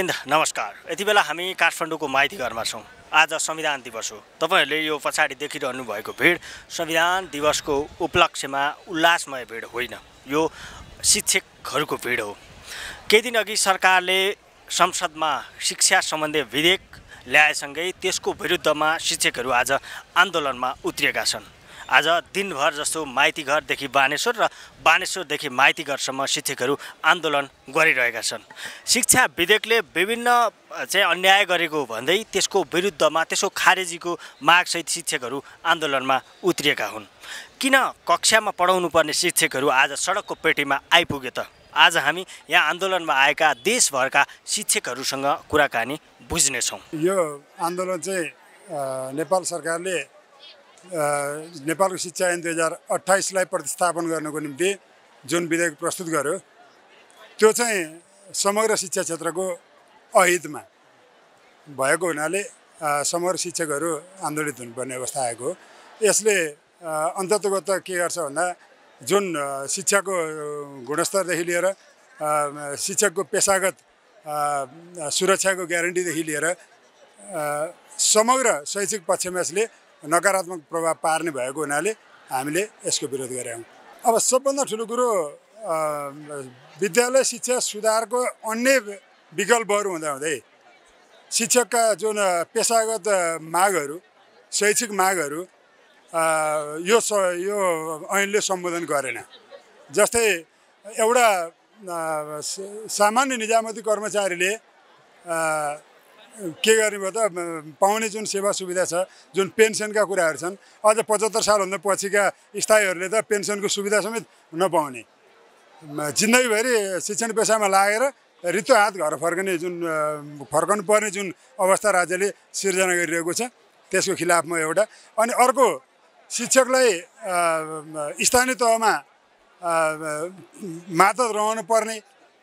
अरविन्द नमस्कार यति बेला हामी काठमाडौँको माइती घरमा छौँ आज संविधान दिवस हो तपाईँहरूले यो पछाडि देखिरहनु भएको भिड संविधान दिवसको उपलक्ष्यमा उल्लासमय भिड होइन यो शिक्षकहरूको भिड हो केही दिन अघि सरकारले संसदमा शिक्षा सम्बन्धी विधेयक ल्याएसँगै त्यसको विरुद्धमा शिक्षकहरू आज आन्दोलनमा उत्रिएका छन् आज दिनभर जस्तो माइतीघरदेखि बानेश्वर र बानेश्वरदेखि माइतीघरसम्म शिक्षकहरू आन्दोलन गरिरहेका छन् शिक्षा विधेयकले विभिन्न चाहिँ अन्याय गरेको भन्दै त्यसको विरुद्धमा त्यसको खारेजीको मागसहित शिक्षकहरू आन्दोलनमा उत्रिएका हुन् किन कक्षामा पढाउनु पर्ने शिक्षकहरू आज सडकको पेटीमा आइपुगे त आज हामी यहाँ आन्दोलनमा आएका देशभरका शिक्षकहरूसँग कुराकानी बुझ्नेछौँ यो आन्दोलन चाहिँ नेपाल सरकारले नेपालको शिक्षा ऐन दुई हजार अठाइसलाई प्रतिस्थापन गर्नको निम्ति जुन विधेयक प्रस्तुत गर्यो त्यो चाहिँ समग्र शिक्षा क्षेत्रको अहितमा भएको हुनाले समग्र शिक्षकहरू आन्दोलित हुनुपर्ने अवस्था आएको हो यसले अन्ततगत के गर्छ भन्दा जुन शिक्षाको गुणस्तरदेखि लिएर शिक्षकको पेसागत सुरक्षाको ग्यारेन्टीदेखि लिएर समग्र शैक्षिक पक्षमा यसले नकारात्मक प्रभाव पार्ने भएको हुनाले हामीले यसको विरोध गरेका अब सबभन्दा ठुलो कुरो विद्यालय शिक्षा सुधारको अन्य विकल्पहरू हुँदाहुँदै शिक्षकका जुन पेसागत मागहरू शैक्षिक मागहरू यो स यो ऐनले सम्बोधन गरेन जस्तै एउटा सामान्य निजामती कर्मचारीले के गर्ने भयो त पाउने जुन सेवा सुविधा छ जुन पेन्सनका कुराहरू छन् अझ पचहत्तर सालभन्दा पछिका स्थायीहरूले त पेन्सनको सुविधा समेत नपाउने जिन्दगीभरि शिक्षण पेसामा लागेर रित्तो हात घर फर्कने जुन फर्कनु पर्ने जुन अवस्था राज्यले सिर्जना गरिरहेको छ त्यसको खिलाफमा एउटा अनि अर्को शिक्षकलाई स्थानीय तहमा मातहत रहनु पर्ने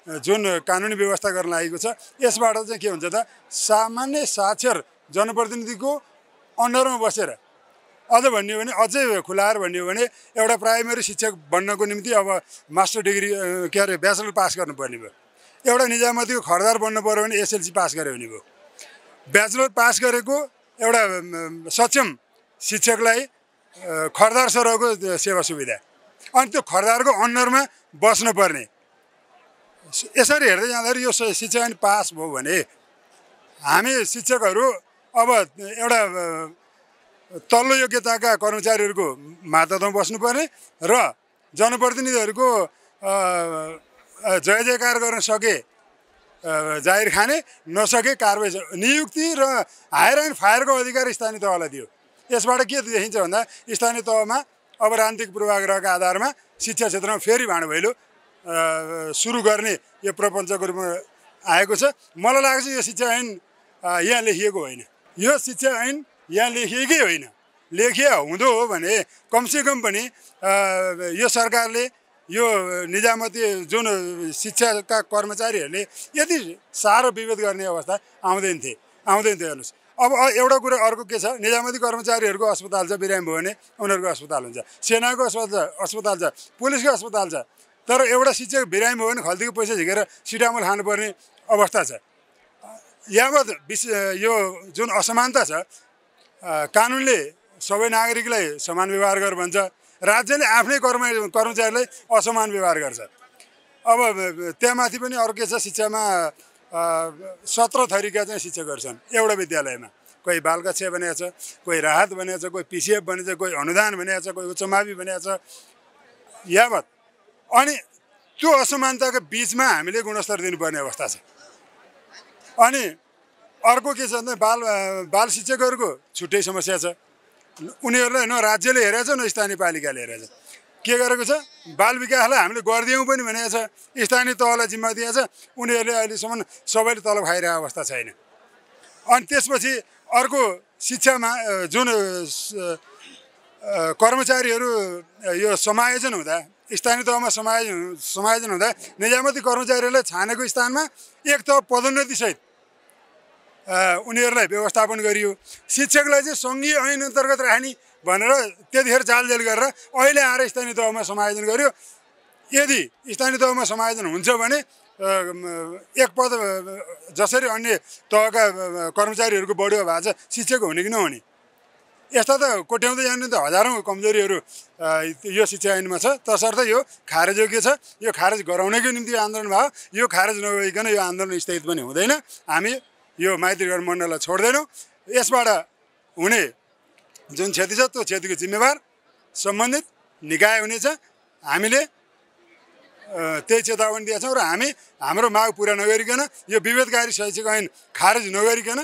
जुन कानुनी व्यवस्था गर्न लागेको छ यसबाट चाहिँ के हुन्छ त सामान्य साक्षर जनप्रतिनिधिको अन्डरमा बसेर अझ भन्ने भने अझै खुलाएर भन्ने भने एउटा प्राइमेरी शिक्षक बन्नको निम्ति अब मास्टर डिग्री के अरे ब्याचलर पास गर्नुपर्ने भयो एउटा निजामतीको खरदार बन्नु पऱ्यो भने एसएलसी पास गऱ्यो भने भयो ब्याचलर पास गरेको एउटा सक्षम शिक्षकलाई खरदार सरहको सेवा सुविधा अनि त्यो खरदारको अन्डरमा बस्नुपर्ने यसरी हेर्दै जाँदाखेरि यो शिक्षा पनि पास भयो भने हामी शिक्षकहरू अब एउटा तल्लो योग्यताका कर्मचारीहरूको मातामा बस्नुपर्ने र जनप्रतिनिधिहरूको जय जयकार गर्न सके जाहिर खाने नसके कारवाही नियुक्ति र हायर एन्ड फायरको अधिकार स्थानीय तहलाई दियो यसबाट के देखिन्छ भन्दा स्थानीय तहमा अब राजनीतिक पूर्वाग्रहका आधारमा शिक्षा क्षेत्रमा फेरि भाँडो भैलो सुरु गर्ने यो प्रपञ्चको रूपमा आएको छ मलाई लाग्छ यो शिक्षा ऐन यहाँ लेखिएको होइन यो शिक्षा ऐन यहाँ लेखिएकै होइन लेखिए हुँदो हो भने कमसेकम पनि यो सरकारले यो निजामती जुन शिक्षाका कर्मचारीहरूले यति साह्रो विभेद गर्ने अवस्था आउँदैन थिए आउँदैन थियो हेर्नुहोस् अब एउटा कुरा अर्को के छ निजामती कर्मचारीहरूको अस्पताल छ बिरामी भयो भने उनीहरूको अस्पताल हुन्छ सेनाको अस्पताल अस्पताल छ पुलिसको अस्पताल छ तर एउटा शिक्षक बिरामी भयो भने खल्तीको पैसा झिकेर सिटामोल खानुपर्ने अवस्था छ यावत विशेष यो जुन असमानता छ कानुनले सबै नागरिकलाई समान व्यवहार गर भन्छ राज्यले आफ्नै कर्म कर्मचारीलाई असमान व्यवहार गर्छ अब त्यहाँ माथि पनि अर्को के छ शिक्षामा सत्र थरीका चाहिँ शिक्षकहरू छन् एउटा विद्यालयमा कोही बालकक्षा बनाएको छ कोही राहत बनाएको छ कोही पिसिएफ बनेको छ कोही अनुदान बनाएको छ कोही उच्चमावि बनाएको छ यावत अनि त्यो असमानताको बिचमा हामीले गुणस्तर दिनुपर्ने अवस्था छ अनि अर्को के छ भने बाल बाल शिक्षकहरूको छुट्टै समस्या छ उनीहरूलाई न राज्यले हेरेको छ न स्थानीय पालिकाले हेरेको छ के गरेको छ बाल विकासलाई हामीले गरिदियौँ पनि भनेको छ स्थानीय तहलाई जिम्मा दिएको छ उनीहरूले अहिलेसम्म सबैले तलब खाइरहेको अवस्था छैन अनि त्यसपछि अर्को शिक्षामा जुन कर्मचारीहरू यो समायोजन हुँदा स्थानीय तहमा समायोजन समायोजन हुँदा निजामती कर्मचारीहरूले छानेको स्थानमा एक त पदोन्नतिसहित उनीहरूलाई व्यवस्थापन गरियो शिक्षकलाई चाहिँ सङ्घीय ऐन अन्तर्गत राख्ने भनेर त्यतिखेर जालजेल गरेर अहिले आएर स्थानीय तहमा समायोजन गर्यो यदि स्थानीय तहमा समायोजन हुन्छ भने एक पद जसरी अन्य तहका कर्मचारीहरूको बढ्यो भएको छ शिक्षक हुने कि नहुने यस्ता त कोट्याउँदै जाने त हजारौँ कमजोरीहरू यो शिक्षा ऐनमा छ तसर्थ यो खारेजयोग्य छ यो खारेज गराउनकै निम्ति आन्दोलन भयो यो खारेज नभइकन यो आन्दोलन स्थगित पनि हुँदैन हामी यो माइतीघर मण्डललाई छोड्दैनौँ यसबाट हुने जुन क्षति छ त्यो क्षतिको जिम्मेवार सम्बन्धित निकाय हुनेछ हामीले त्यही चेतावनी दिएछौँ र हामी हाम्रो माग पुरा नगरिकन यो विभेदकारी शैक्षिक ऐन खारेज नगरिकन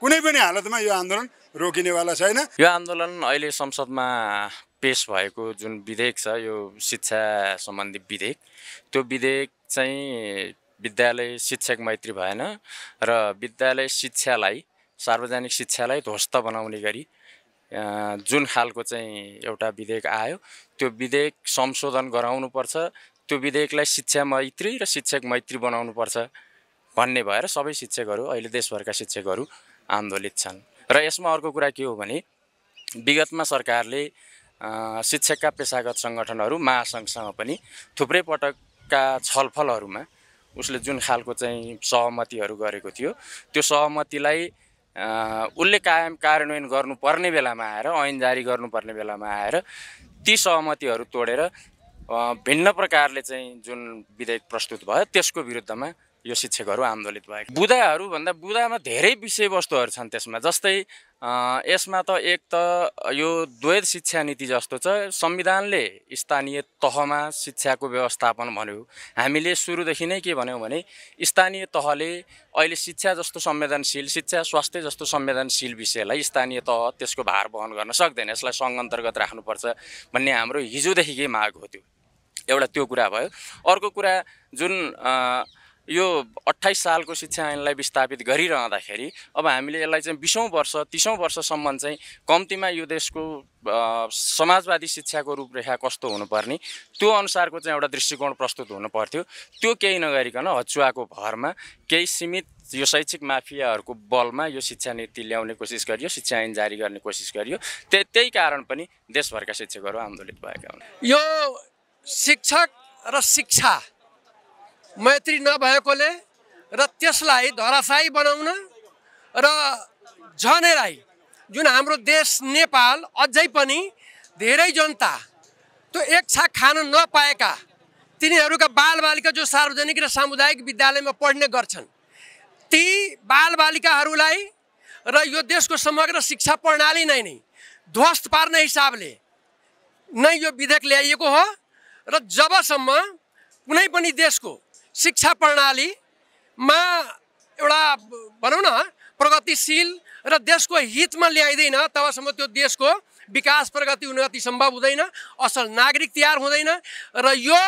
कुनै पनि हालतमा यो आन्दोलन रोकिनेवाला छैन यो आन्दोलन अहिले संसदमा पेस भएको जुन विधेयक छ यो शिक्षा सम्बन्धी विधेयक त्यो विधेयक चाहिँ विद्यालय शिक्षक मैत्री भएन र विद्यालय शिक्षालाई सार्वजनिक शिक्षालाई ध्वस्त बनाउने गरी जुन खालको चाहिँ एउटा विधेयक आयो त्यो विधेयक संशोधन गराउनुपर्छ त्यो विधेयकलाई शिक्षा मैत्री र शिक्षक मैत्री बनाउनुपर्छ भन्ने भएर सबै शिक्षकहरू अहिले देशभरका शिक्षकहरू आन्दोलित छन् र यसमा अर्को कुरा के हो भने विगतमा सरकारले शिक्षकका पेसागत सङ्गठनहरू महासङ्घसँग पनि थुप्रै पटकका छलफलहरूमा उसले जुन खालको चाहिँ सहमतिहरू गरेको थियो त्यो सहमतिलाई उसले कायम कार्यान्वयन गर्नुपर्ने बेलामा आएर ऐन जारी गर्नुपर्ने बेलामा आएर ती सहमतिहरू तोडेर भिन्न प्रकारले चाहिँ जुन विधेयक प्रस्तुत भयो त्यसको विरुद्धमा यो शिक्षकहरू आन्दोलित भए बुदाहरूभन्दा भन्दा बुदामा धेरै विषयवस्तुहरू छन् त्यसमा जस्तै यसमा त एक त यो द्वैत शिक्षा नीति जस्तो छ संविधानले स्थानीय तहमा शिक्षाको व्यवस्थापन भन्यो हामीले सुरुदेखि नै के भन्यौँ भने स्थानीय तहले अहिले शिक्षा जस्तो संवेदनशील शिक्षा स्वास्थ्य जस्तो संवेदनशील विषयलाई स्थानीय तह त्यसको भार वहन गर्न सक्दैन यसलाई सङ्घ अन्तर्गत राख्नुपर्छ भन्ने हाम्रो हिजोदेखिकै माग हो त्यो एउटा त्यो कुरा भयो अर्को कुरा जुन यो अट्ठाइस सालको शिक्षा ऐनलाई विस्थापित गरिरहँदाखेरि अब हामीले यसलाई चाहिँ बिसौँ वर्ष तिसौँ वर्षसम्म चाहिँ कम्तीमा यो देशको समाजवादी शिक्षाको रूपरेखा कस्तो हुनुपर्ने त्यो अनुसारको चाहिँ एउटा दृष्टिकोण प्रस्तुत हुनु पर्थ्यो त्यो केही नगरिकन हचुवाको भरमा केही सीमित यो शैक्षिक माफियाहरूको बलमा यो शिक्षा नीति ल्याउने कोसिस गरियो शिक्षा ऐन जारी गर्ने कोसिस गरियो त्यही त्यही कारण पनि देशभरका शिक्षकहरू आन्दोलित भएका हुन् यो शिक्षक र शिक्षा मैत्री नभएकोले र त्यसलाई धराशायी बनाउन र झनेराई जुन हाम्रो देश नेपाल अझै पनि धेरै जनता त्यो एक छाक खान नपाएका तिनीहरूका बालबालिका जो सार्वजनिक र सामुदायिक विद्यालयमा पढ्ने गर्छन् ती बालबालिकाहरूलाई र यो देशको समग्र शिक्षा प्रणाली नै नै ध्वस्त पार्ने हिसाबले नै यो विधेयक ल्याइएको हो र जबसम्म कुनै पनि देशको शिक्षा प्रणालीमा एउटा भनौँ न प्रगतिशील र देशको हितमा ल्याइँदैन तबसम्म त्यो देशको विकास प्रगति उन्नति सम्भव हुँदैन असल नागरिक तयार हुँदैन र यो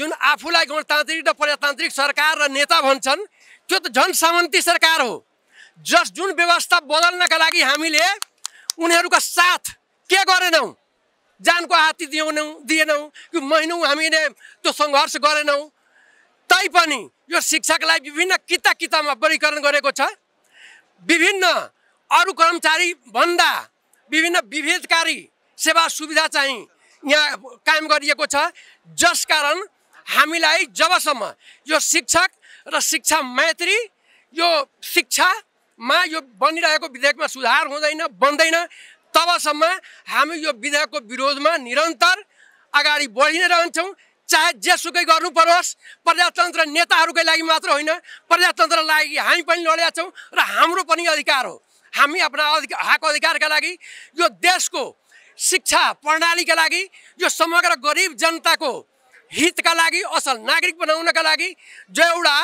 जुन आफूलाई गणतान्त्रिक र प्रजातान्त्रिक सरकार र नेता भन्छन् त्यो त जनसामन्ती सरकार हो जस जुन व्यवस्था बदल्नका लागि हामीले उनीहरूका साथ के गरेनौँ जानको हात्ती दिएनौँ दिएनौँ कि महिनौँ हामीले त्यो सङ्घर्ष गरेनौँ तैपनि यो शिक्षकलाई विभिन्न किता कितामा वर्गीकरण गरेको छ विभिन्न अरू कर्मचारीभन्दा विभिन्न विभेदकारी सेवा सुविधा चाहिँ यहाँ कायम गरिएको छ जस कारण हामीलाई जबसम्म यो शिक्षक र शिक्षा मैत्री यो शिक्षामा यो बनिरहेको विधेयकमा सुधार हुँदैन बन्दैन तबसम्म हामी यो विधेयकको विरोधमा निरन्तर अगाडि बढि नै रहन्छौँ चाहे जेसुकै गर्नु परोस् प्रजातन्त्र नेताहरूकै लागि मात्र होइन प्रजातन्त्रको लागि हामी पनि लडेका छौँ र हाम्रो पनि अधिकार हो हामी आफ्ना अधिकार हक अधिकारका लागि यो देशको शिक्षा प्रणालीका लागि यो समग्र गरिब जनताको हितका लागि असल नागरिक बनाउनका लागि जो एउटा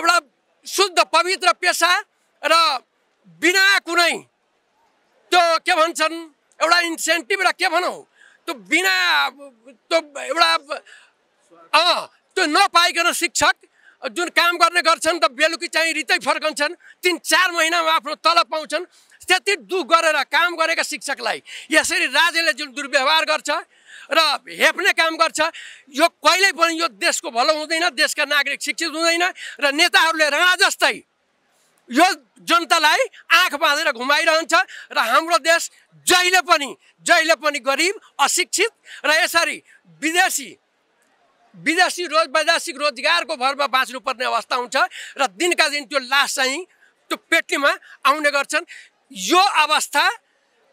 एउटा शुद्ध पवित्र पेसा र बिना कुनै त्यो के भन्छन् एउटा इन्सेन्टिभ र के भनौँ त्यो बिना त्यो एउटा अँ त्यो नपाइकन शिक्षक जुन काम गर्ने गर्छन् त बेलुकी चाहिँ रितै फर्कन्छन् तिन चार महिनामा आफ्नो तलब पाउँछन् त्यति दुःख गरेर काम गरेका शिक्षकलाई यसरी राज्यले जुन दुर्व्यवहार गर्छ र हेप्ने काम गर्छ यो कहिल्यै पनि यो देशको भलो हुँदैन देशका नागरिक शिक्षित हुँदैन र नेताहरूले राणा जस्तै यो जनतालाई आँख बाँधेर घुमाइरहन्छ र हाम्रो देश जहिले पनि जहिले पनि गरिब अशिक्षित र यसरी विदेशी विदेशी रोज वैदेशिक रोजगारको भरमा बाँच्नुपर्ने अवस्था हुन्छ र दिनका दिन त्यो लास चाहिँ त्यो पेटीमा आउने गर्छन् यो अवस्था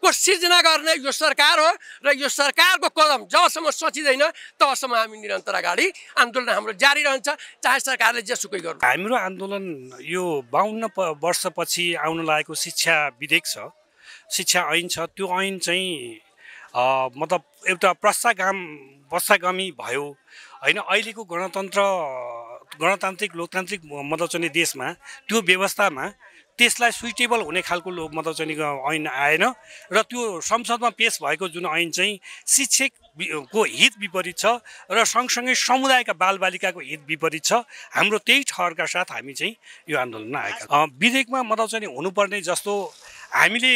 को सिर्जना गर्ने यो सरकार हो र यो सरकारको कदम जबसम्म सोचिँदैन तबसम्म हामी निरन्तर अगाडि आन्दोलन हाम्रो जारी रहन्छ चाहे सरकारले जे सुकै गर्नु हाम्रो आन्दोलन यो बाहन्न वर्षपछि आउन लागेको शिक्षा विधेयक छ शिक्षा ऐन छ त्यो ऐन चाहिँ मतलब एउटा प्रसागाम वर्षागामी भयो होइन अहिलेको गणतन्त्र गणतान्त्रिक लोकतान्त्रिक चाहिँ देशमा त्यो व्यवस्थामा त्यसलाई सुइटेबल हुने खालको लो चाहिँ ऐन आएन र त्यो संसदमा पेस भएको जुन ऐन चाहिँ शिक्षकको हित विपरीत छ र सँगसँगै समुदायका बालबालिकाको हित विपरीत छ हाम्रो त्यही ठहरका साथ हामी चाहिँ यो आन्दोलनमा आएका विधेयकमा चाहिँ हुनुपर्ने जस्तो हामीले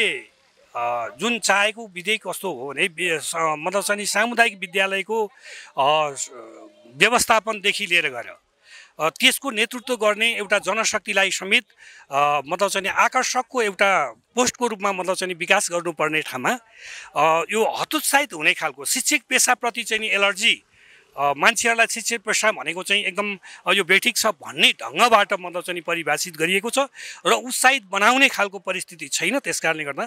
जुन चाहेको विधेयक कस्तो हो भने मतलब चाहिँ सामुदायिक विद्यालयको व्यवस्थापनदेखि लिएर गएर त्यसको नेतृत्व गर्ने एउटा जनशक्तिलाई समेत मतलब चाहिँ आकर्षकको एउटा पोस्टको रूपमा मतलब चाहिँ विकास गर्नुपर्ने ठाउँमा यो हतोत्साहित हुने खालको शिक्षक पेसाप्रति चाहिँ एलर्जी मान्छेहरूलाई शिक्षित पेसा भनेको चाहिँ एकदम यो बेठिक छ भन्ने ढङ्गबाट मतलब चाहिँ परिभाषित गरिएको छ र उत्साहित बनाउने खालको परिस्थिति छैन त्यस कारणले गर्दा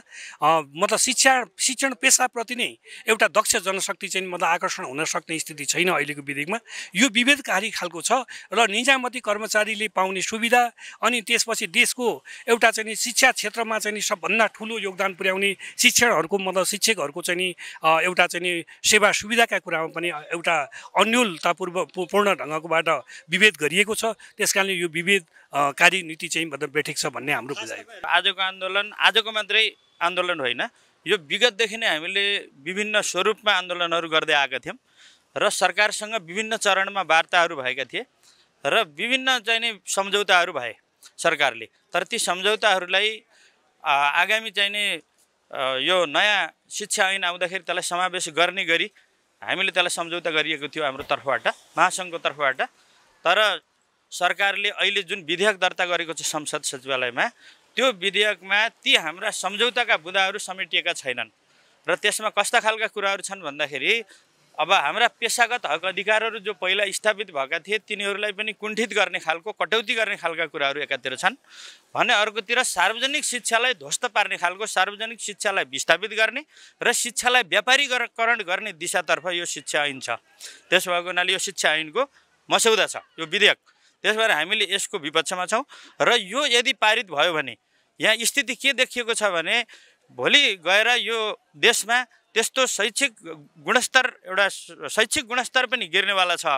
मतलब शिक्षा शिक्षण पेसाप्रति नै एउटा दक्ष जनशक्ति चाहिँ मतलब आकर्षण हुन सक्ने स्थिति छैन अहिलेको विधेयकमा यो विभेदकारी खालको छ र निजामती कर्मचारीले पाउने सुविधा अनि त्यसपछि देशको एउटा चाहिँ शिक्षा क्षेत्रमा चाहिँ सबभन्दा ठुलो योगदान पुर्याउने शिक्षणहरूको मतलब शिक्षकहरूको चाहिँ एउटा चाहिँ सेवा सुविधाका कुरामा पनि एउटा अन्यलतापूर्व पूर्ण ढङ्गकोबाट विभेद गरिएको छ त्यस कारणले यो विभेद कार्य नीति चाहिँ मतलब बेठेको छ भन्ने हाम्रो बुझाइ आजको आन्दोलन आजको मात्रै आन्दोलन होइन यो विगतदेखि नै हामीले विभिन्न स्वरूपमा आन्दोलनहरू गर्दै आएका थियौँ र सरकारसँग विभिन्न चरणमा वार्ताहरू भएका थिए र विभिन्न चाहिँ नि सम्झौताहरू भए सरकारले तर ती सम्झौताहरूलाई आगामी चाहिने यो नयाँ शिक्षा ऐन आउँदाखेरि त्यसलाई समावेश गर्ने गरी हामीले त्यसलाई सम्झौता गरिएको थियो हाम्रो तर्फबाट महासङ्घको तर्फबाट तर सरकारले अहिले जुन विधेयक दर्ता गरेको छ संसद सचिवालयमा त्यो विधेयकमा ती हाम्रा सम्झौताका बुदाहरू समेटिएका छैनन् र त्यसमा कस्ता खालका कुराहरू छन् भन्दाखेरि अब हाम्रा पेसागत हक अधिकारहरू जो पहिला स्थापित भएका थिए तिनीहरूलाई पनि कुण्ठित गर्ने खालको कटौती गर्ने खालका कुराहरू एकातिर छन् भने अर्कोतिर सार्वजनिक शिक्षालाई ध्वस्त पार्ने खालको सार्वजनिक शिक्षालाई विस्थापित गर्ने र शिक्षालाई व्यापारीकरण गर्ने दिशातर्फ यो शिक्षा ऐन छ त्यस भएको हुनाले यो शिक्षा ऐनको मस्यौदा छ यो विधेयक त्यस भएर हामीले यसको विपक्षमा छौँ र यो यदि पारित भयो भने यहाँ स्थिति के देखिएको छ भने भोलि गएर यो देशमा त्यस्तो शैक्षिक गुणस्तर एउटा शैक्षिक गुणस्तर पनि गिर्नेवाला छ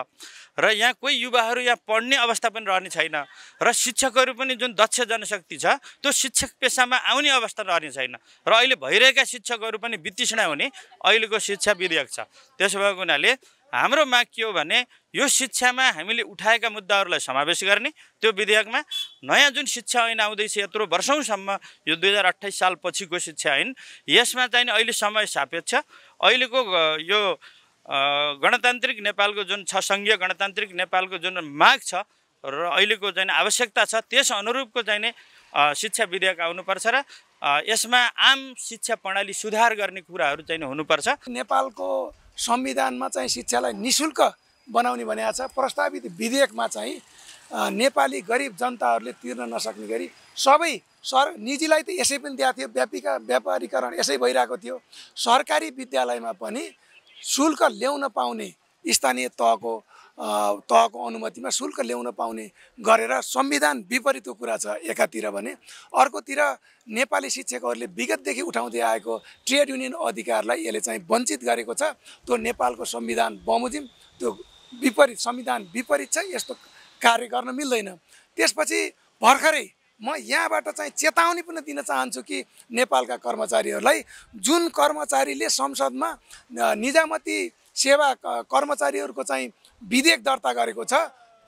र यहाँ कोही युवाहरू यहाँ पढ्ने अवस्था पनि रहने छैन र शिक्षकहरू पनि जुन दक्ष जनशक्ति छ त्यो शिक्षक पेसामा आउने अवस्था रहने छैन र अहिले भइरहेका शिक्षकहरू पनि वितृष्णा हुने अहिलेको शिक्षा विधेयक छ त्यसो भएको हुनाले हाम्रो माग के हो भने यो शिक्षामा हामीले उठाएका मुद्दाहरूलाई समावेश गर्ने त्यो विधेयकमा नयाँ जुन शिक्षा ऐन आउँदैछ यत्रो वर्षौँसम्म यो दुई हजार अठाइस साल पछिको शिक्षा ऐन यसमा चाहिँ अहिले समय सापेक्ष अहिलेको यो गणतान्त्रिक नेपालको जुन छ सङ्घीय गणतान्त्रिक नेपालको जुन माग छ र अहिलेको चाहिँ आवश्यकता छ त्यस अनुरूपको चाहिँ शिक्षा विधेयक आउनुपर्छ र यसमा आम शिक्षा प्रणाली सुधार गर्ने कुराहरू चाहिँ हुनुपर्छ नेपालको संविधानमा चाहिँ शिक्षालाई नि शुल्क बनाउने भनेको छ प्रस्तावित विधेयकमा चाहिँ नेपाली गरिब जनताहरूले तिर्न नसक्ने गरी सबै सर निजीलाई त यसै पनि दिएको थियो व्यापिका व्यापारीकरण यसै भइरहेको थियो सरकारी विद्यालयमा पनि शुल्क ल्याउन पाउने स्थानीय तहको तहको अनुमतिमा शुल्क ल्याउन पाउने गरेर संविधान विपरीतको कुरा छ एकातिर भने अर्कोतिर नेपाली शिक्षकहरूले विगतदेखि उठाउँदै आएको ट्रेड युनियन अधिकारलाई यसले चाहिँ वञ्चित गरेको छ त्यो नेपालको संविधान बमोजिम त्यो विपरीत संविधान विपरीत छ यस्तो कार्य गर्न मिल्दैन त्यसपछि भर्खरै म यहाँबाट चाहिँ चेतावनी पनि दिन चाहन्छु कि नेपालका कर्मचारीहरूलाई जुन कर्मचारीले संसदमा निजामती सेवा कर्मचारीहरूको चाहिँ विधेयक दर्ता गरेको छ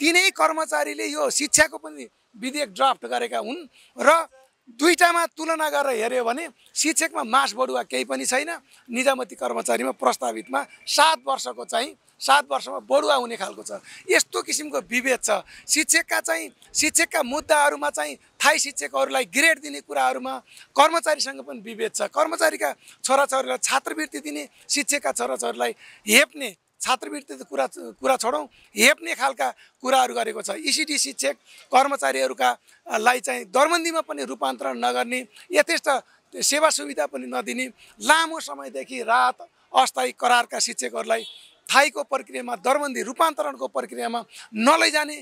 तिनै कर्मचारीले यो शिक्षाको पनि विधेयक ड्राफ्ट गरेका हुन् र दुईवटामा तुलना गरेर हेऱ्यो भने शिक्षकमा मास बढुवा केही पनि छैन निजामती कर्मचारीमा प्रस्तावितमा सात वर्षको चाहिँ सात वर्षमा बढुवा हुने खालको छ यस्तो किसिमको विभेद छ शिक्षकका चाहिँ शिक्षकका मुद्दाहरूमा चाहिँ थाई शिक्षकहरूलाई ग्रेड दिने कुराहरूमा कर्मचारीसँग पनि विभेद छ कर्मचारीका छोराछोरीलाई छात्रवृत्ति दिने शिक्षकका छोराछोरीलाई हेप्ने छात्रवृत्ति कुरा कुरा छोडौँ हेप्ने खालका कुराहरू गरेको छ इसिडिसी e चेक कर्मचारीहरूका लाई चाहिँ दरबन्दीमा पनि रूपान्तरण नगर्ने यथेष्ट सेवा सुविधा पनि नदिने लामो समयदेखि रात अस्थायी करारका शिक्षकहरूलाई थाहैको प्रक्रियामा दरबन्दी रूपान्तरणको प्रक्रियामा नलैजाने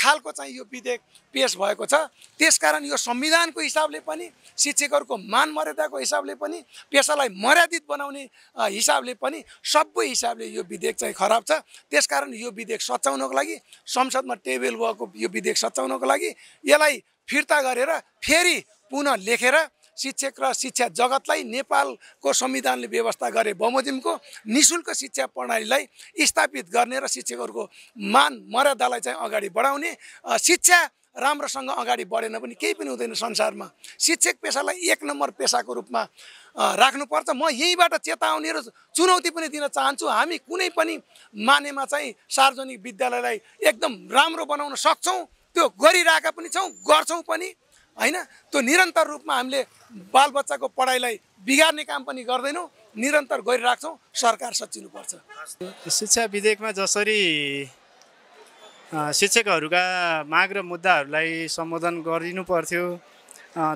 खालको चाहिँ यो विधेयक पेस भएको छ त्यसकारण यो संविधानको हिसाबले पनि शिक्षकहरूको मान मर्यादाको हिसाबले पनि पेसालाई मर्यादित बनाउने हिसाबले पनि सबै हिसाबले यो विधेयक चाहिँ खराब छ त्यसकारण यो विधेयक सच्याउनको लागि संसदमा टेबल भएको यो विधेयक सच्याउनको लागि यसलाई फिर्ता गरेर फेरि पुनः लेखेर शिक्षक र शिक्षा जगतलाई नेपालको संविधानले व्यवस्था गरे बमोजिमको नि शुल्क शिक्षा प्रणालीलाई स्थापित गर्ने र शिक्षकहरूको मान मर्यादालाई चाहिँ अगाडि बढाउने शिक्षा राम्रोसँग अगाडि बढेन पनि केही पनि हुँदैन संसारमा शिक्षक पेसालाई एक नम्बर पेसाको रूपमा राख्नुपर्छ म यहीँबाट चेतावनी र चुनौती पनि दिन चाहन्छु हामी कुनै पनि मानेमा चाहिँ सार्वजनिक विद्यालयलाई एकदम राम्रो बनाउन सक्छौँ त्यो गरिरहेका पनि छौँ गर्छौँ पनि होइन त्यो निरन्तर रूपमा हामीले बालबच्चाको पढाइलाई बिगार्ने काम पनि गर्दैनौँ निरन्तर गरिराख्छौँ सरकार सचिनुपर्छ शिक्षा विधेयकमा जसरी शिक्षकहरूका माग र मुद्दाहरूलाई सम्बोधन गरिनु पर्थ्यो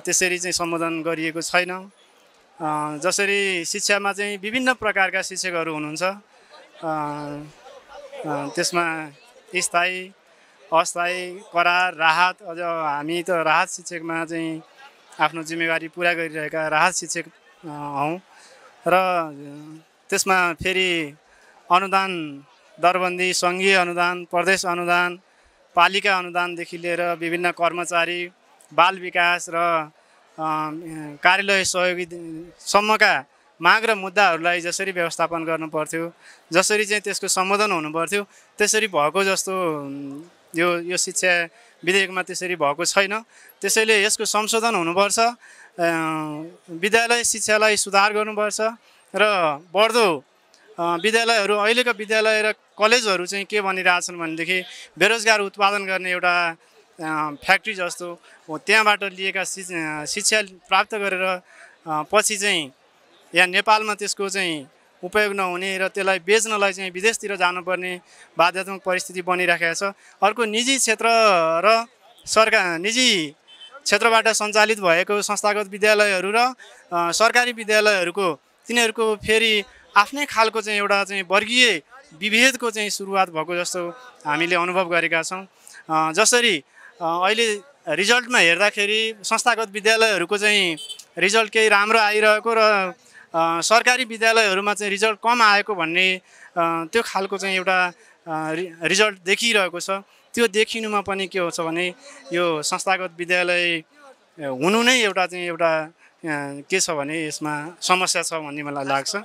त्यसरी चाहिँ सम्बोधन गरिएको छैन जसरी शिक्षामा चाहिँ विभिन्न प्रकारका शिक्षकहरू हुनुहुन्छ त्यसमा स्थायी अस्थायी करार राहत अझ हामी त राहत शिक्षकमा चाहिँ आफ्नो जिम्मेवारी पुरा गरिरहेका राहत शिक्षक हौँ र त्यसमा फेरि अनुदान दरबन्दी सङ्घीय अनुदान प्रदेश अनुदान पालिका अनुदानदेखि लिएर विभिन्न कर्मचारी बाल विकास र कार्यालय सहयोगीसम्मका माग र मुद्दाहरूलाई जसरी व्यवस्थापन गर्नुपर्थ्यो जसरी चाहिँ त्यसको सम्बोधन हुनुपर्थ्यो त्यसरी भएको जस्तो यो यो शिक्षा विधेयकमा त्यसरी भएको छैन त्यसैले यसको संशोधन हुनुपर्छ विद्यालय शिक्षालाई सुधार गर्नुपर्छ र बढ्दो विद्यालयहरू अहिलेको विद्यालय र कलेजहरू चाहिँ के भनिरहेछन् भनेदेखि बेरोजगार उत्पादन गर्ने एउटा फ्याक्ट्री जस्तो हो त्यहाँबाट लिएका शिक्षा प्राप्त गरेर पछि चाहिँ यहाँ नेपालमा त्यसको चाहिँ उपयोग नहुने र त्यसलाई बेच्नलाई चाहिँ विदेशतिर जानुपर्ने बाध्यात्मक परिस्थिति बनिराखेको छ अर्को निजी क्षेत्र र सरकार निजी क्षेत्रबाट सञ्चालित भएको संस्थागत विद्यालयहरू र सरकारी विद्यालयहरूको तिनीहरूको फेरि आफ्नै खालको चाहिँ एउटा चाहिँ वर्गीय विभेदको चाहिँ सुरुवात भएको जस्तो हामीले अनुभव गरेका छौँ जसरी अहिले रिजल्टमा हेर्दाखेरि संस्थागत विद्यालयहरूको चाहिँ रिजल्ट केही राम्रो आइरहेको र सरकारी विद्यालयहरूमा चाहिँ रिजल्ट कम आएको भन्ने त्यो खालको चाहिँ एउटा रिजल्ट देखिरहेको छ त्यो देखिनुमा पनि के हो भने यो संस्थागत विद्यालय हुनु नै एउटा चाहिँ एउटा के छ भने यसमा समस्या छ भन्ने मलाई लाग्छ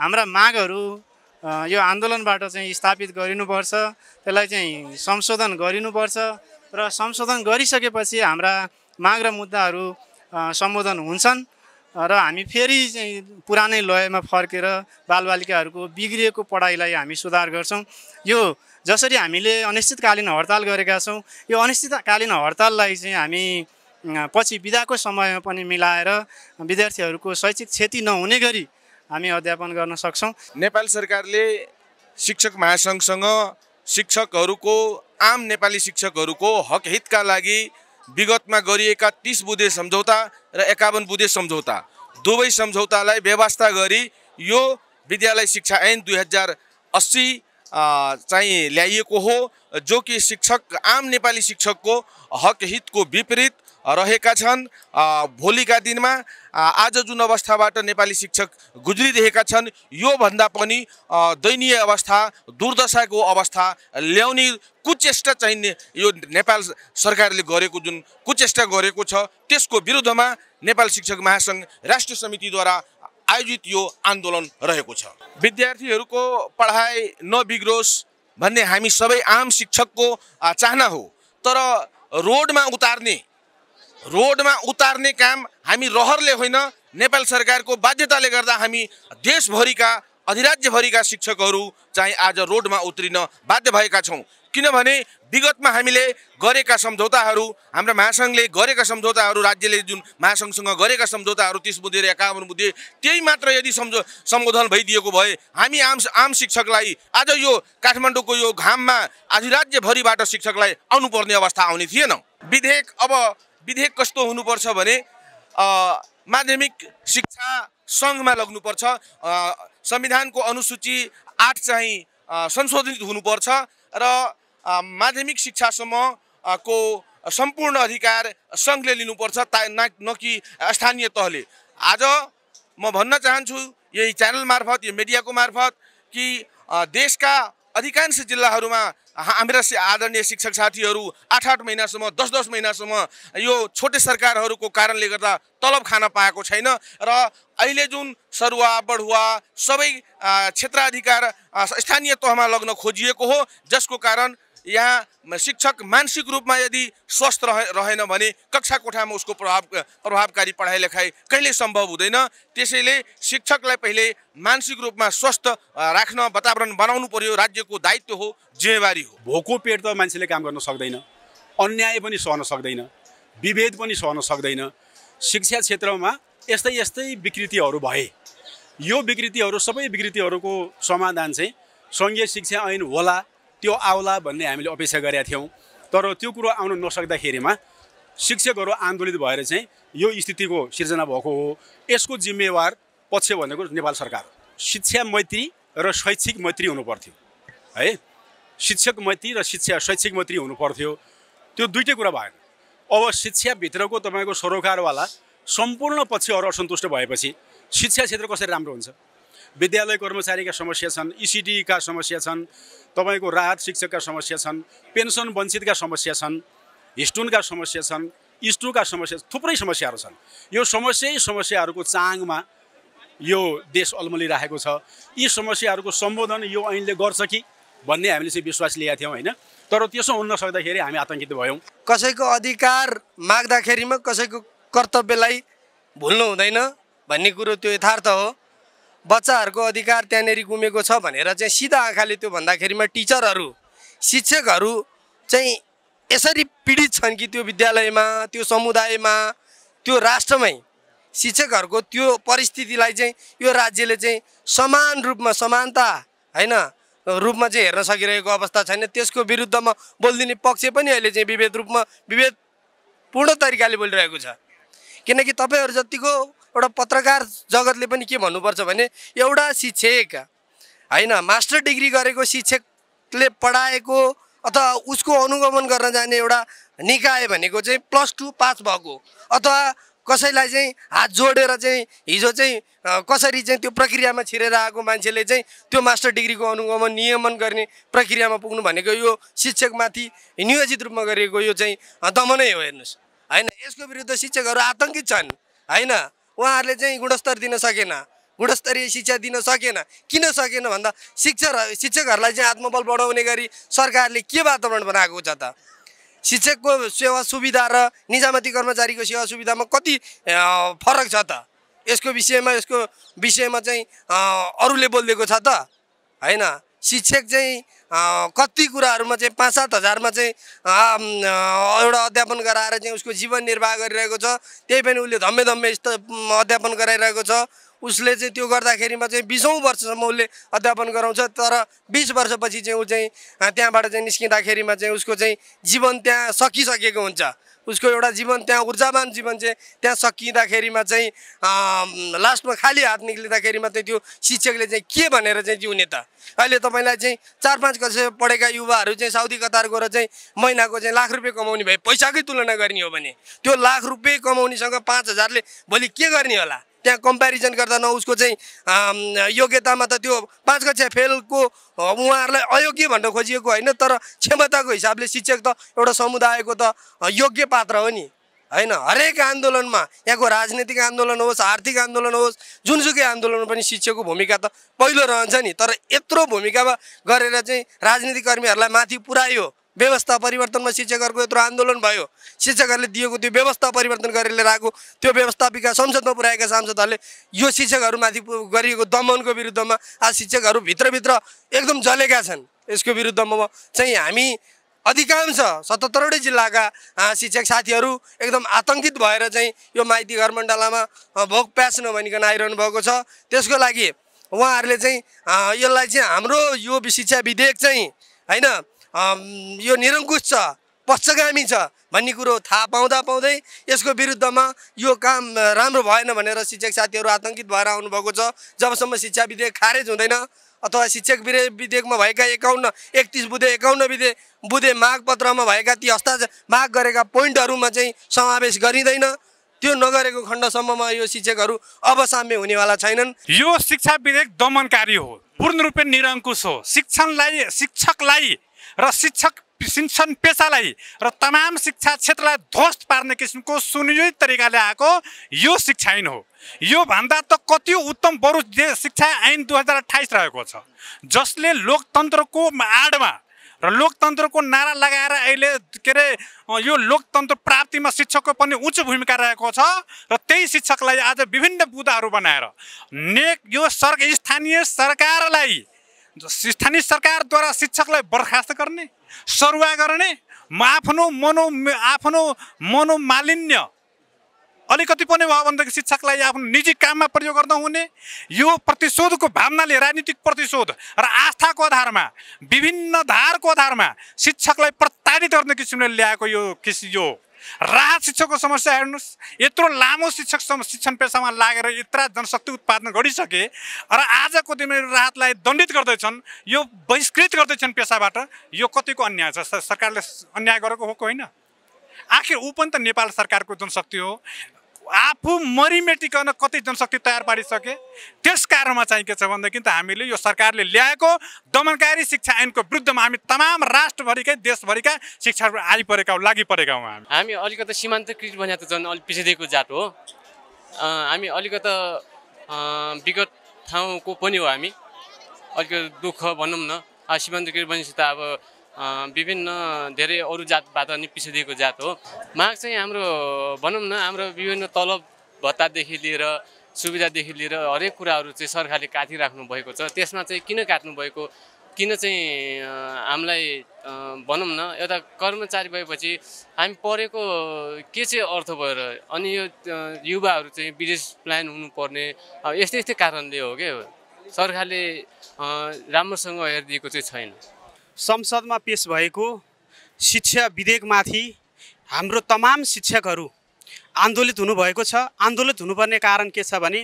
हाम्रा मागहरू यो आन्दोलनबाट चाहिँ स्थापित गरिनुपर्छ त्यसलाई चाहिँ संशोधन गरिनुपर्छ र संशोधन गरिसकेपछि हाम्रा माग र मुद्दाहरू सम्बोधन हुन्छन् र हामी फेरि पुरानै लयमा फर्केर बालबालिकाहरूको बिग्रिएको पढाइलाई हामी सुधार गर्छौँ यो जसरी हामीले अनिश्चितकालीन हडताल गरेका छौँ यो अनिश्चितकालीन हडताललाई चाहिँ हामी पछि बिदाको समयमा पनि मिलाएर विद्यार्थीहरूको शैक्षिक क्षति नहुने गरी हामी अध्यापन गर्न सक्छौँ नेपाल सरकारले शिक्षक महासङ्घसँग शिक्षकहरूको आम नेपाली शिक्षकहरूको हकहितका लागि विगतमा गरिएका तिस बुधे सम्झौता र एकाउन्न बुधे सम्झौता दुवै सम्झौतालाई व्यवस्था गरी यो विद्यालय शिक्षा ऐन दुई हजार अस्सी चाहिँ ल्याइएको हो जो कि शिक्षक आम नेपाली शिक्षकको हक हितको विपरीत रहेका छन् भोलिका दिनमा आज जुन अवस्थाबाट नेपाली शिक्षक गुज्रिरहेका छन् योभन्दा पनि दयनीय अवस्था दुर्दशाको अवस्था ल्याउने कुचेष्टा चाहिने यो नेपाल सरकारले गरेको जुन कुचेष्टा गरेको छ त्यसको विरुद्धमा नेपाल शिक्षक महासङ्घ राष्ट्रिय समितिद्वारा आयोजित यो आन्दोलन रहेको छ विद्यार्थीहरूको पढाइ नबिग्रोस् भन्ने हामी सबै आम शिक्षकको चाहना हो तर रोडमा उतार्ने रोडमा उतार्ने काम हामी रहरले होइन नेपाल सरकारको बाध्यताले गर्दा हामी देशभरिका अधिराज्यभरिका शिक्षकहरू चाहिँ आज रोडमा उत्रिन बाध्य भएका छौँ किनभने विगतमा हामीले गरेका सम्झौताहरू हाम्रा महासङ्घले गरेका सम्झौताहरू राज्यले जुन महासङ्घसँग गरेका सम्झौताहरू तिस बुद्धि र एकाउन्न बुद्धि त्यही मात्र यदि सम्झो सम्बोधन भइदिएको भए हामी आम आम शिक्षकलाई आज यो काठमाडौँको यो घाममा आज राज्यभरिबाट शिक्षकलाई आउनुपर्ने अवस्था आउने थिएन विधेयक अब विधेयक कस्तो हुनुपर्छ भने माध्यमिक शिक्षा सङ्घमा लग्नुपर्छ संविधानको अनुसूची आठ चाहिँ संशोधित हुनुपर्छ र माध्यमिक को सम्पूर्ण अधिकार सङ्घले लिनुपर्छ ता न न कि स्थानीय तहले आज म भन्न चाहन्छु यही च्यानल मार्फत यो मिडियाको मार्फत कि देशका अधिकांश जिल्लाहरूमा हाम्रा आदरणीय शिक्षक साथीहरू आठ आठ महिनासम्म दस दस महिनासम्म यो छोटे सरकारहरूको कारणले गर्दा तलब खान पाएको छैन र अहिले जुन सरुवा बढुवा सबै क्षेत्राधिकार स्थानीय तहमा लग्न खोजिएको हो जसको कारण यहाँ शिक्षक मानसिक रूपमा यदि स्वस्थ रहे रहेन भने कक्षा कोठामा उसको प्रभाव प्रभावकारी पढाइ लेखाइ कहिले सम्भव हुँदैन त्यसैले शिक्षकलाई पहिले मानसिक रूपमा स्वस्थ राख्न वातावरण बनाउनु पर्यो राज्यको दायित्व हो जिम्मेवारी हो भोको पेट त मान्छेले काम गर्न सक्दैन अन्याय पनि सहन सक्दैन विभेद पनि सहन सक्दैन शिक्षा क्षेत्रमा यस्तै यस्तै विकृतिहरू भए यो विकृतिहरू सबै विकृतिहरूको समाधान चाहिँ सङ्घीय शिक्षा ऐन होला त्यो आउला भन्ने हामीले अपेक्षा गरेका थियौँ तर त्यो कुरो आउन नसक्दाखेरिमा शिक्षकहरू आन्दोलित भएर चाहिँ यो स्थितिको सिर्जना भएको हो यसको जिम्मेवार पक्ष भनेको नेपाल सरकार शिक्षा मैत्री र शैक्षिक मैत्री हुनुपर्थ्यो है शिक्षक मैत्री र शिक्षा शैक्षिक मैत्री हुनुपर्थ्यो त्यो दुइटै कुरा भएन अब शिक्षाभित्रको तपाईँको सरोकारवाला सम्पूर्ण पक्षहरू असन्तुष्ट भएपछि शिक्षा क्षेत्र कसरी राम्रो हुन्छ विद्यालय कर्मचारीका समस्या छन् इसिडीका e e समस्या छन् तपाईँको राहत शिक्षकका समस्या छन् पेन्सन वञ्चितका समस्या छन् हिस्टुनका समस्या छन् इस्टुका समस्या थुप्रै समस्याहरू छन् यो समस्यै समस्याहरूको चाङमा यो देश अल्मलिरहेको छ यी समस्याहरूको सम्बोधन यो ऐनले गर्छ कि भन्ने हामीले चाहिँ विश्वास लिएका थियौँ होइन तर त्यसो हुन नसक्दाखेरि हामी आतङ्कित भयौँ कसैको अधिकार माग्दाखेरिमा कसैको कर्तव्यलाई भुल्नु हुँदैन भन्ने कुरो त्यो यथार्थ हो बच्चाहरूको अधिकार त्यहाँनिर गुमेको छ भनेर चाहिँ सिधा आँखाले त्यो भन्दाखेरिमा टिचरहरू शिक्षकहरू चाहिँ यसरी पीडित छन् कि त्यो विद्यालयमा त्यो समुदायमा त्यो राष्ट्रमै शिक्षकहरूको त्यो परिस्थितिलाई चाहिँ यो राज्यले चाहिँ समान रूपमा समानता होइन रूपमा चाहिँ हेर्न सकिरहेको अवस्था छैन त्यसको विरुद्धमा बोलिदिने पक्ष पनि अहिले चाहिँ विभेद रूपमा विभेदपूर्ण तरिकाले बोलिरहेको छ किनकि तपाईँहरू जतिको एउटा पत्रकार जगतले पनि के भन्नुपर्छ भने एउटा शिक्षक होइन मास्टर डिग्री गरेको शिक्षकले पढाएको अथवा उसको अनुगमन गर्न जाने एउटा निकाय भनेको चाहिँ प्लस टू पास भएको अथवा कसैलाई चाहिँ हात जोडेर चाहिँ हिजो चाहिँ कसरी चाहिँ त्यो प्रक्रियामा छिरेर आएको मान्छेले चाहिँ त्यो मास्टर डिग्रीको अनुगमन नियमन गर्ने प्रक्रियामा पुग्नु भनेको यो शिक्षकमाथि नियोजित रूपमा गरिएको यो चाहिँ दमनै हो हेर्नुहोस् होइन यसको विरुद्ध शिक्षकहरू आतङ्कित छन् होइन उहाँहरूले चाहिँ गुणस्तर दिन सकेन गुणस्तरीय शिक्षा दिन सकेन किन सकेन भन्दा शिक्षक शिक्षकहरूलाई चाहिँ आत्मबल बढाउने गरी सरकारले के वातावरण बनाएको छ त शिक्षकको सेवा सुविधा र निजामती कर्मचारीको सेवा सुविधामा कति फरक छ त यसको विषयमा यसको विषयमा चाहिँ अरूले बोलिदिएको छ त होइन शिक्षक चाहिँ कति कुराहरूमा चाहिँ पाँच सात हजारमा चाहिँ एउटा अध्यापन गराएर चाहिँ उसको जीवन निर्वाह गरिरहेको छ त्यही पनि उसले धम्मे धम्मे अध्यापन गराइरहेको छ उसले चाहिँ त्यो गर्दाखेरिमा चाहिँ बिसौँ वर्षसम्म उसले अध्यापन गराउँछ तर बिस वर्षपछि चाहिँ ऊ चाहिँ त्यहाँबाट चाहिँ निस्किँदाखेरिमा चाहिँ उसको चाहिँ जीवन त्यहाँ सकिसकेको हुन्छ उसको एउटा जीवन त्यहाँ ऊर्जावान जीवन चाहिँ त्यहाँ सकिँदाखेरिमा चाहिँ लास्टमा खाली हात निस्किँदाखेरिमा चाहिँ त्यो शिक्षकले चाहिँ के भनेर चाहिँ जिउने त अहिले तपाईँलाई चाहिँ चार पाँच कक्षा पढेका युवाहरू चाहिँ साउदी कतार गएर चाहिँ महिनाको चाहिँ लाख रुपियाँ कमाउने भए पैसाकै तुलना गर्ने हो भने त्यो लाख रुपियाँ कमाउनेसँग पाँच हजारले भोलि के गर्ने होला त्यहाँ कम्पेरिजन गर्दा न उसको चाहिँ योग्यतामा त त्यो पाँच कक्षा फेलको उहाँहरूलाई अयोग्य भन्न खोजिएको होइन तर क्षमताको हिसाबले शिक्षक त एउटा समुदायको त योग्य पात्र हो नि होइन हरेक आन्दोलनमा यहाँको राजनीतिक आन्दोलन होस् आर्थिक आन्दोलन होस् जुनसुकै आन्दोलनमा पनि शिक्षकको भूमिका त पहिलो रहन्छ नि तर यत्रो भूमिकामा गरेर चाहिँ राजनीतिकर्मीहरूलाई माथि पुऱ्यायो व्यवस्था परिवर्तनमा शिक्षकहरूको यत्रो आन्दोलन भयो शिक्षकहरूले दिएको त्यो व्यवस्था परिवर्तन गरेर लिएर आएको त्यो व्यवस्थापिका संसदमा पुर्याएका सांसदहरूले यो शिक्षकहरूमाथि गरिएको दमनको विरुद्धमा आज शिक्षकहरू भित्रभित्र एकदम जलेका छन् यसको विरुद्धमा चाहिँ हामी अधिकांश सतहत्तरवटै जिल्लाका शिक्षक साथीहरू एकदम आतङ्कित भएर चाहिँ यो माइती घर मण्डलामा भोग प्यास नभनिकन आइरहनु भएको छ त्यसको लागि उहाँहरूले चाहिँ यसलाई चाहिँ हाम्रो यो शिक्षा विधेयक चाहिँ होइन यो निरङ्कुश छ पश्चगामी छ भन्ने कुरो थाहा पाउँदा पाउँदै यसको विरुद्धमा यो काम राम्रो भएन भनेर शिक्षक साथीहरू आतङ्कित भएर आउनुभएको छ जबसम्म शिक्षा विधेयक खारेज हुँदैन अथवा शिक्षक विधेयकमा भएका एकाउन्न एकतिस बुधे एकाउन्न विधेयक बुधे मागपत्रमा भएका ती हस्ता माग गरेका पोइन्टहरूमा चाहिँ समावेश गरिँदैन त्यो नगरेको खण्डसम्ममा यो शिक्षकहरू अब साम्य हुनेवाला छैनन् यो शिक्षा विधेयक दमनकारी हो पूर्ण रूपले निरङ्कुश हो शिक्षणलाई शिक्षकलाई र शिक्षक शिक्षण पेसालाई र तमाम शिक्षा क्षेत्रलाई ध्वस्त पार्ने किसिमको सुनियोजित तरिकाले आएको यो शिक्षा ऐन हो यो भन्दा त कति उत्तम बरु शिक्षा ऐन दुई हजार अठाइस रहेको छ जसले लोकतन्त्रको आडमा र लोकतन्त्रको नारा लगाएर अहिले के अरे यो लोकतन्त्र प्राप्तिमा शिक्षकको पनि उच्च भूमिका रहेको छ र त्यही शिक्षकलाई आज विभिन्न बुदाहरू बनाएर नेक यो सर स्थानीय सरकारलाई स्थानीय सरकारद्वारा शिक्षकलाई बर्खास्त गर्ने सरुवा गर्ने म आफ्नो मनो आफ्नो मनोमालिन्य अलिकति पनि भयो भनेदेखि शिक्षकलाई आफ्नो निजी काममा प्रयोग गर्दा हुने यो प्रतिशोधको भावनाले राजनीतिक प्रतिशोध र आस्थाको आधारमा विभिन्न धारको आधारमा शिक्षकलाई प्रताडित गर्ने किसिमले ल्याएको यो किसिम यो राहत शिक्षकको समस्या हेर्नुहोस् यत्रो लामो शिक्षक शिक्षण पेसामा लागेर यत्र जनशक्ति उत्पादन गरिसके र आजको दिनमा राहतलाई दण्डित गर्दैछन् यो बहिष्कृत गर्दैछन् पेसाबाट यो कतिको अन्याय छ सरकारले अन्याय गरेको हो होइन आखिर ऊ पनि त नेपाल सरकारको जनशक्ति हो आफू मरिमेटिकन कति जनशक्ति तयार पारिसके त्यस कारणमा चाहिँ के छ भनेदेखि त हामीले यो सरकारले ल्याएको दमनकारी शिक्षा ऐनको विरुद्धमा हामी तमाम राष्ट्रभरिकै देशभरिका शिक्षा आइपरेका हौ लागि परेका हौँ हामी हामी अलिकति सीमान्तकृत भने त झन् अलिक पिछिदिएको जात हो हामी अलिकति विगत ठाउँको पनि हो हामी अलिकति दुःख भनौँ न सीमान्तकृत भनेपछि त अब विभिन्न धेरै अरू जातबाट नि पिछडिएको जात हो माग चाहिँ हाम्रो भनौँ न हाम्रो विभिन्न तलब भत्तादेखि लिएर सुविधादेखि लिएर हरेक कुराहरू चाहिँ सरकारले काटिराख्नु भएको छ त्यसमा चाहिँ किन काट्नु भएको किन चाहिँ हामीलाई भनौँ न एउटा कर्मचारी भएपछि हामी पढेको के चाहिँ अर्थ भएर अनि यो युवाहरू चाहिँ विदेश प्लान हुनुपर्ने यस्तै यस्तै कारणले हो क्या सरकारले राम्रोसँग हेरिदिएको चाहिँ छैन संसदमा पेस भएको शिक्षा विधेयकमाथि हाम्रो तमाम शिक्षकहरू आन्दोलित हुनुभएको छ आन्दोलित हुनुपर्ने कारण के छ भने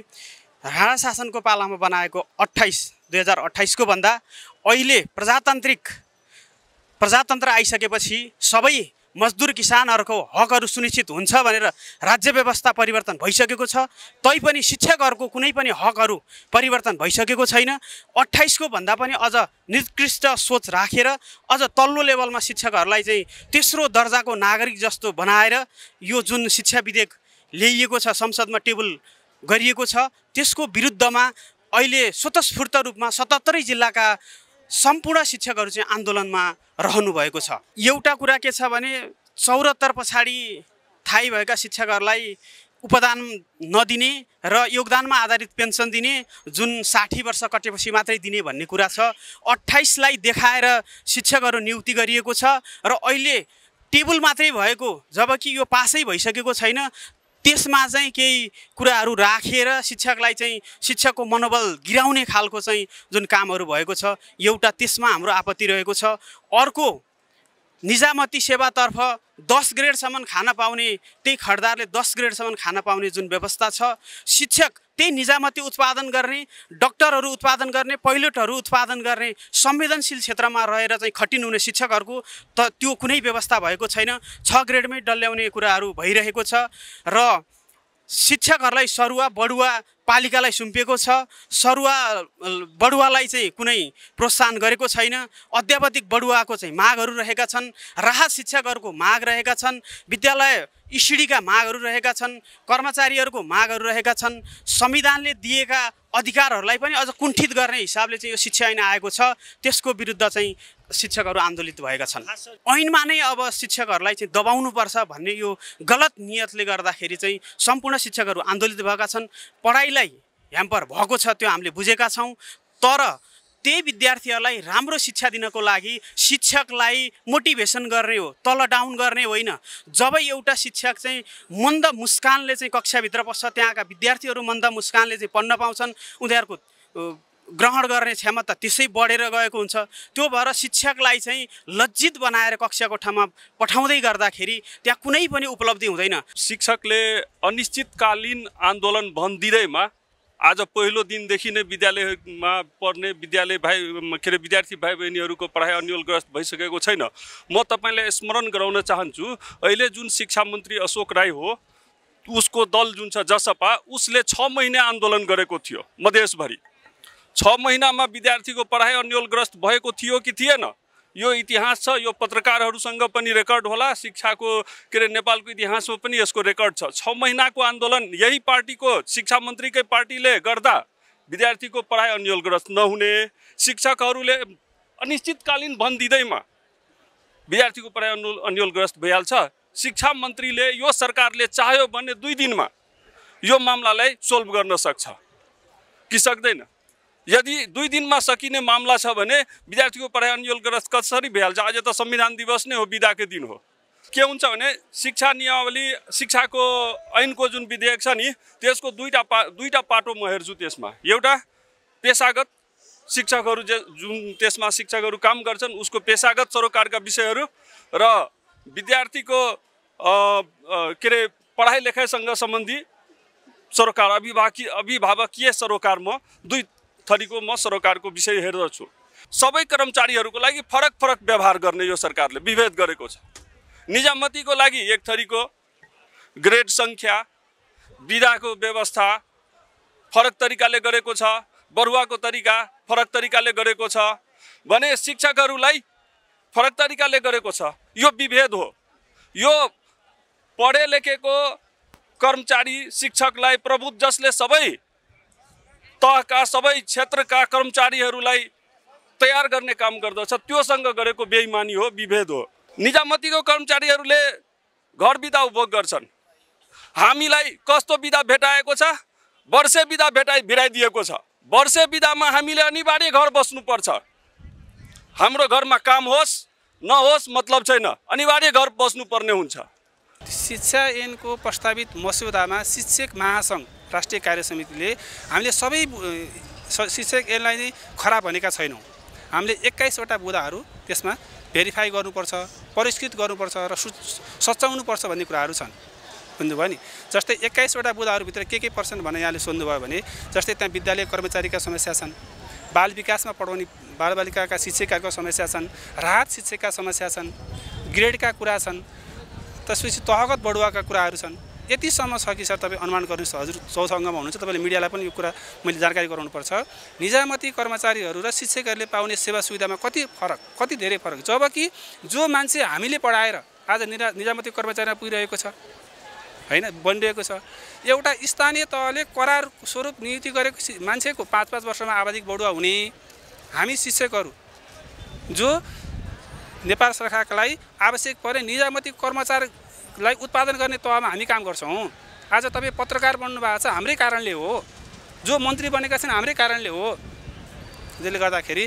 राणा शासनको पालामा बनाएको अट्ठाइस दुई हजार अट्ठाइसको भन्दा अहिले प्रजातान्त्रिक प्रजातन्त्र आइसकेपछि सबै मजदुर किसानहरूको हकहरू सुनिश्चित हुन्छ भनेर राज्य व्यवस्था परिवर्तन भइसकेको छ तैपनि शिक्षकहरूको कुनै पनि हकहरू परिवर्तन भइसकेको छैन को भन्दा पनि अझ निकृष्ट सोच राखेर अझ तल्लो लेभलमा शिक्षकहरूलाई चाहिँ तेस्रो दर्जाको नागरिक जस्तो बनाएर यो जुन शिक्षा विधेयक ल्याइएको छ संसदमा टेबल गरिएको छ त्यसको विरुद्धमा अहिले स्वतस्फूर्त रूपमा सतहत्तरै जिल्लाका सम्पूर्ण शिक्षकहरू चाहिँ आन्दोलनमा रहनु भएको छ एउटा कुरा के छ भने चौरात्तर पछाडि थाहै भएका शिक्षकहरूलाई उपदान नदिने र योगदानमा आधारित पेन्सन दिने जुन साठी वर्ष कटेपछि मात्रै दिने भन्ने कुरा छ अट्ठाइसलाई देखाएर शिक्षकहरू नियुक्ति गरिएको छ र अहिले टेबुल मात्रै भएको जबकि यो पासै भइसकेको छैन त्यसमा चाहिँ केही कुराहरू राखेर शिक्षकलाई चाहिँ शिक्षकको मनोबल गिराउने खालको चाहिँ जुन कामहरू भएको छ एउटा त्यसमा हाम्रो आपत्ति रहेको छ अर्को निजामती सेवातर्फ दस ग्रेडसम्म खान पाउने त्यही खडदारले दस ग्रेडसम्म खान पाउने जुन व्यवस्था छ शिक्षक त्यही निजामती उत्पादन गर्ने डक्टरहरू उत्पादन गर्ने पाइलटहरू उत्पादन गर्ने संवेदनशील क्षेत्रमा रहेर चाहिँ खटिनु हुने शिक्षकहरूको त त्यो कुनै व्यवस्था भएको छैन छ ग्रेडमै डल्ल्याउने कुराहरू भइरहेको छ र शिक्षकहरूलाई सरुवा बढुवा पालिकालाई सुम्पिएको छ सरुवा बडुवालाई चाहिँ कुनै प्रोत्साहन गरेको छैन अध्यापतिक बडुवाको चाहिँ मागहरू रहेका छन् राहत शिक्षकहरूको माग रहेका छन् विद्यालय इसिडीका मागहरू रहेका छन् कर्मचारीहरूको मागहरू रहेका छन् संविधानले दिएका अधिकारहरूलाई पनि अझ कुण्ठित गर्ने हिसाबले चाहिँ यो शिक्षा ऐन आएको छ त्यसको विरुद्ध चाहिँ शिक्षकहरू आन्दोलित भएका छन् ऐनमा नै अब शिक्षकहरूलाई चाहिँ दबाउनुपर्छ भन्ने यो गलत नियतले गर्दाखेरि चाहिँ सम्पूर्ण शिक्षकहरू आन्दोलित भएका छन् पढाइ विद्यार्थीलाई ह्याम्पर भएको छ त्यो हामीले बुझेका छौँ तर त्यही विद्यार्थीहरूलाई राम्रो शिक्षा दिनको लागि शिक्षकलाई मोटिभेसन गर्ने हो तल डाउन गर्ने होइन जब एउटा शिक्षक चाहिँ मन्द मुस्कानले चाहिँ कक्षाभित्र पस्छ त्यहाँका विद्यार्थीहरू मन्द मुस्कानले चाहिँ पढ्न पाउँछन् उनीहरूको ग्रहण गर्ने क्षमता त्यसै बढेर गएको हुन्छ त्यो भएर शिक्षकलाई चाहिँ लज्जित बनाएर कक्षाको ठाउँमा पठाउँदै गर्दाखेरि त्यहाँ कुनै पनि उपलब्धि हुँदैन शिक्षकले अनिश्चितकालीन आन्दोलन भनिदिँदैमा आज पहिलो दिनदेखि नै विद्यालयमा पढ्ने विद्यालय भाइ के अरे विद्यार्थी भाइ बहिनीहरूको पढाइ अन्यलग्रस्त भइसकेको छैन म तपाईँलाई स्मरण गराउन चाहन्छु अहिले जुन शिक्षा मन्त्री अशोक राई हो उसको दल जुन छ जसपा उसले छ महिना आन्दोलन गरेको थियो मधेसभरि छ महिनामा विद्यार्थीको पढाइ अन्यलग्रस्त भएको थियो कि थिएन यो इतिहास छ यो पत्रकारहरूसँग पनि रेकर्ड होला शिक्षाको के अरे नेपालको इतिहासमा पनि यसको रेकर्ड छ छ महिनाको आन्दोलन यही पार्टीको शिक्षा मन्त्रीकै पार्टीले गर्दा विद्यार्थीको पढाइ अन्यलग्रस्त नहुने शिक्षकहरूले अनिश्चितकालीन भन दिँदैमा विद्यार्थीको पढाइ अनु अन्यलग्रस्त भइहाल्छ शिक्षा मन्त्रीले यो सरकारले चाह्यो भने दुई दिनमा यो मामलालाई सोल्भ गर्न सक्छ कि सक्दैन यदि दुई दिनमा सकिने मामला छ भने विद्यार्थीको पढाइ अन्यलग्रस्त कसरी भइहाल्छ आज त संविधान दिवस नै हो बिदाको दिन हो के हुन्छ भने शिक्षा नियमावली शिक्षाको ऐनको जुन विधेयक छ नि त्यसको दुईवटा पा दुईवटा पाटो म हेर्छु त्यसमा एउटा पेसागत शिक्षकहरू जे जुन त्यसमा शिक्षकहरू काम गर्छन् उसको पेसागत सरोकारका विषयहरू र विद्यार्थीको के अरे पढाइ लेखाइसँग सम्बन्धी सरोकार अभिभाकी अभिभावकीय सरोकार म दुई थरीको म सरकारको विषय हेर्दछु सबै कर्मचारीहरूको लागि फरक फरक व्यवहार गर्ने यो सरकारले विभेद गरेको छ निजामतीको लागि एक थरीको ग्रेड सङ्ख्या विधाको व्यवस्था फरक तरिकाले गरेको छ बरुवाको तरिका फरक तरिकाले गरेको छ भने शिक्षकहरूलाई फरक तरिकाले गरेको छ यो विभेद हो यो पढे लेखेको कर्मचारी शिक्षकलाई प्रभु जसले सबै तहका सबै क्षेत्रका कर्मचारीहरूलाई तयार गर्ने काम गर्दछ त्योसँग गरेको बेइमानी हो विभेद हो निजामतीको कर्मचारीहरूले घर बिदा उपभोग गर्छन् हामीलाई कस्तो बिदा भेटाएको छ वर्षे बिदा भेटाइ भिराइदिएको छ वर्षे बिदामा हामीले अनिवार्य घर बस्नुपर्छ हाम्रो घरमा काम होस् नहोस् मतलब छैन अनिवार्य घर बस्नुपर्ने हुन्छ शिक्षा ऐनको प्रस्तावित मस्यौदामा शिक्षक महासङ्घ राष्ट्रिय कार्य समितिले हामीले सबै शिक्षक यसलाई नै खराब भनेका छैनौँ हामीले एक्काइसवटा बुदाहरू त्यसमा भेरिफाई गर्नुपर्छ परिष्कृत गर्नुपर्छ र सु सच्याउनुपर्छ भन्ने कुराहरू छन् बुझ्नुभयो नि जस्तै एक्काइसवटा बुदाहरूभित्र के के पर्छन् भनेर यहाँले सोध्नुभयो भने जस्तै त्यहाँ विद्यालय कर्मचारीका समस्या छन् बाल विकासमा पढाउने बालबालिकाका शिक्षिकाको समस्या छन् राहत शिक्षकका समस्या छन् ग्रेडका कुरा छन् त्यसपछि तहगत बढुवाका कुराहरू छन् यतिसम्म छ कि सर तपाईँ अनुमान गर्नुहोस् हजुर चौथङ्गमा हुनुहुन्छ तपाईँले मिडियालाई पनि यो कुरा मैले जानकारी गराउनुपर्छ निजामती कर्मचारीहरू र शिक्षकहरूले पाउने सेवा सुविधामा कति फरक कति धेरै फरक जबकि जो मान्छे हामीले पढाएर आज निरा निजामती कर्मचारीमा पुगिरहेको छ होइन बनिरहेको छ एउटा स्थानीय तहले करार स्वरूप नियुक्ति गरेको मान्छेको पाँच पाँच वर्षमा आवाधिक बढुवा हुने हामी शिक्षकहरू जो नेपाल सरकारलाई आवश्यक परे निजामती कर्मचारी लाई उत्पादन गर्ने तहमा हामी काम गर्छौँ आज तपाईँ पत्रकार बन्नु भएको छ हाम्रै कारणले हो जो मन्त्री बनेका छन् हाम्रै कारणले हो त्यसले गर्दाखेरि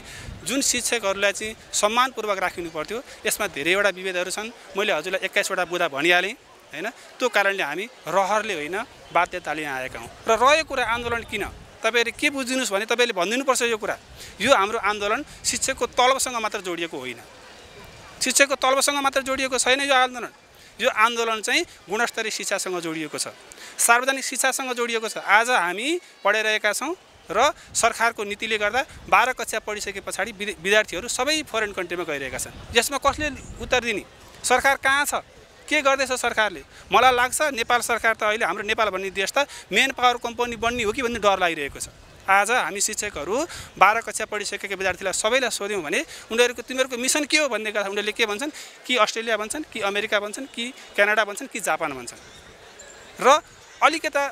जुन शिक्षकहरूलाई चाहिँ सम्मानपूर्वक राखिनु पर्थ्यो यसमा धेरैवटा विभेदहरू छन् मैले हजुरलाई एक्काइसवटा बुधा भनिहालेँ होइन त्यो कारणले हामी रहरले होइन बाध्यताले यहाँ आएका हौँ र रह्यो कुरा आन्दोलन किन तपाईँहरूले के बुझिदिनुहोस् भने तपाईँले भनिदिनुपर्छ यो कुरा यो हाम्रो आन्दोलन शिक्षकको तलबसँग मात्र जोडिएको होइन शिक्षकको तलबसँग मात्र जोडिएको छैन यो आन्दोलन यो आन्दोलन चाहिँ गुणस्तरीय शिक्षासँग जोडिएको छ सार्वजनिक शिक्षासँग जोडिएको छ आज हामी पढाइरहेका छौँ र सरकारको नीतिले गर्दा बाह्र कक्षा पढिसके पछाडि विद्यार्थीहरू सबै फरेन कन्ट्रीमा गइरहेका छन् यसमा कसले उत्तर दिने सरकार कहाँ छ के गर्दैछ सरकारले मलाई लाग्छ नेपाल सरकार त अहिले हाम्रो नेपाल भन्ने देश त मेन पावर कम्पनी बन्ने हो कि भन्ने डर लागिरहेको छ आज हामी शिक्षकहरू बाह्र कक्षा पढिसकेका विद्यार्थीलाई सबैलाई सोध्यौँ भने उनीहरूको तिमीहरूको मिसन के हो भन्ने गर्दा उनीहरूले के भन्छन् कि अस्ट्रेलिया भन्छन् कि अमेरिका भन्छन् कि क्यानाडा भन्छन् कि जापान भन्छन् र अलिकता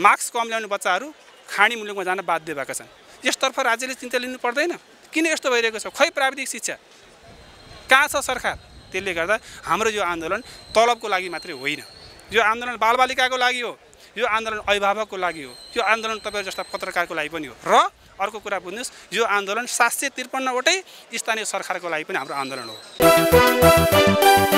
मार्क्स कम ल्याउने बच्चाहरू खानी मुलुकमा जान बाध्य भएका छन् यसतर्फ राज्यले चिन्ता लिनु पर्दैन किन यस्तो भइरहेको छ खै प्राविधिक शिक्षा कहाँ छ सरकार त्यसले गर्दा हाम्रो यो आन्दोलन तलबको लागि मात्रै होइन यो आन्दोलन बालबालिकाको लागि हो यो आन्दोलन अभिभावकको लागि हो यो आन्दोलन तपाईँ जस्ता पत्रकारको लागि पनि हो र अर्को कुरा बुझ्नुहोस् यो आन्दोलन सात सय त्रिपन्नवटै स्थानीय सरकारको लागि पनि हाम्रो आन्दोलन हो